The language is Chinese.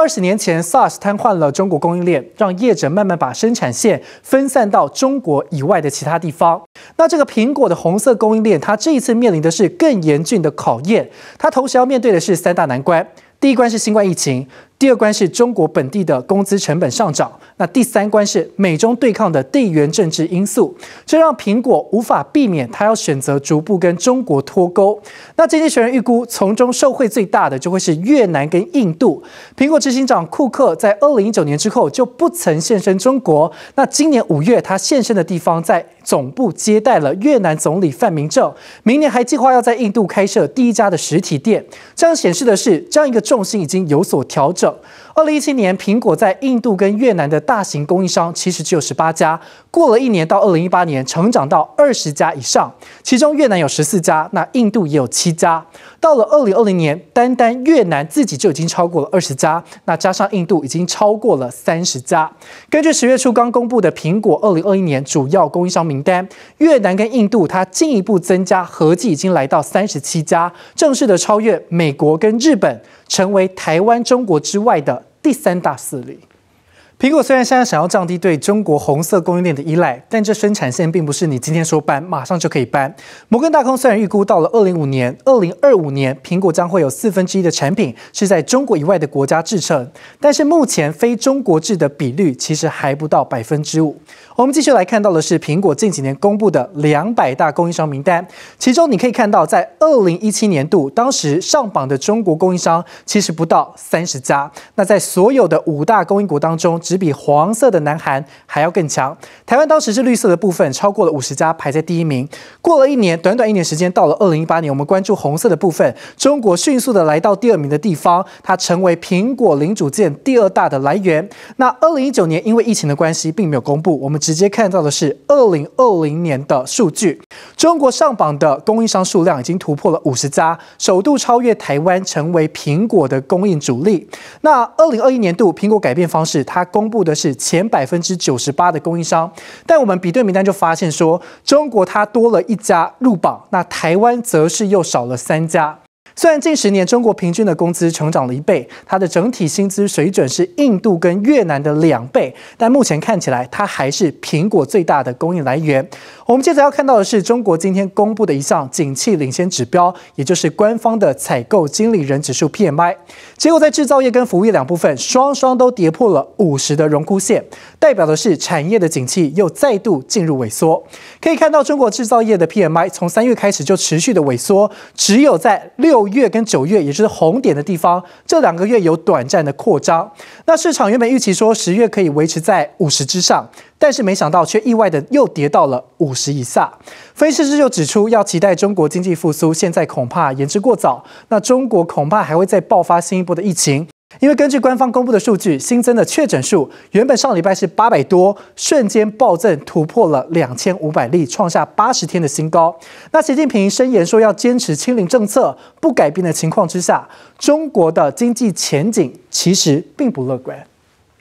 二十年前，SARS 瘫痪了中国供应链，让业者慢慢把生产线分散到中国以外的其他地方。那这个苹果的红色供应链，它这一次面临的是更严峻的考验。它同时要面对的是三大难关。第一关是新冠疫情，第二关是中国本地的工资成本上涨，那第三关是美中对抗的地缘政治因素，这让苹果无法避免，它要选择逐步跟中国脱钩。那经济学人预估，从中受惠最大的就会是越南跟印度。苹果执行长库克在二零一九年之后就不曾现身中国，那今年五月他现身的地方在总部接待了越南总理范明政，明年还计划要在印度开设第一家的实体店。这样显示的是这样一个。重心已经有所调整。二零一七年，苹果在印度跟越南的大型供应商其实只有十八家。过了一年到二零一八年，成长到二十家以上，其中越南有十四家，那印度也有七家。到了二零二零年，单单越南自己就已经超过了二十家，那加上印度已经超过了三十家。根据十月初刚公布的苹果二零二一年主要供应商名单，越南跟印度它进一步增加，合计已经来到三十七家，正式的超越美国跟日本。成为台湾、中国之外的第三大势力。苹果虽然现在想要降低对中国红色供应链的依赖，但这生产线并不是你今天说搬马上就可以搬。摩根大通虽然预估到了二零五年、二零二五年，苹果将会有四分之一的产品是在中国以外的国家制成，但是目前非中国制的比率其实还不到百分之五。我们继续来看到的是苹果近几年公布的两百大供应商名单，其中你可以看到，在二零一七年度当时上榜的中国供应商其实不到三十家。那在所有的五大供应国当中，只比黄色的南韩还要更强。台湾当时是绿色的部分超过了五十家，排在第一名。过了一年，短短一年时间，到了二零一八年，我们关注红色的部分，中国迅速的来到第二名的地方，它成为苹果零组件第二大的来源。那二零一九年因为疫情的关系，并没有公布，我们直接看到的是二零二零年的数据。中国上榜的供应商数量已经突破了五十家，首度超越台湾，成为苹果的供应主力。那二零二一年度，苹果改变方式，它供公布的是前百分之九十八的供应商，但我们比对名单就发现说，中国它多了一家入榜，那台湾则是又少了三家。虽然近十年中国平均的工资成长了一倍，它的整体薪资水准是印度跟越南的两倍，但目前看起来它还是苹果最大的供应来源。我们接着要看到的是中国今天公布的一项景气领先指标，也就是官方的采购经理人指数 P M I。结果在制造业跟服务业两部分双双都跌破了五十的荣枯线，代表的是产业的景气又再度进入萎缩。可以看到中国制造业的 P M I 从三月开始就持续的萎缩，只有在六。月跟九月，也就是红点的地方，这两个月有短暂的扩张。那市场原本预期说十月可以维持在五十之上，但是没想到却意外的又跌到了五十以下。分析师就指出，要期待中国经济复苏，现在恐怕言之过早。那中国恐怕还会再爆发新一波的疫情。因为根据官方公布的数据，新增的确诊数原本上礼拜是八百多，瞬间暴增突破了两千五百例，创下八十天的新高。那习近平声言说要坚持清零政策不改变的情况之下，中国的经济前景其实并不乐观。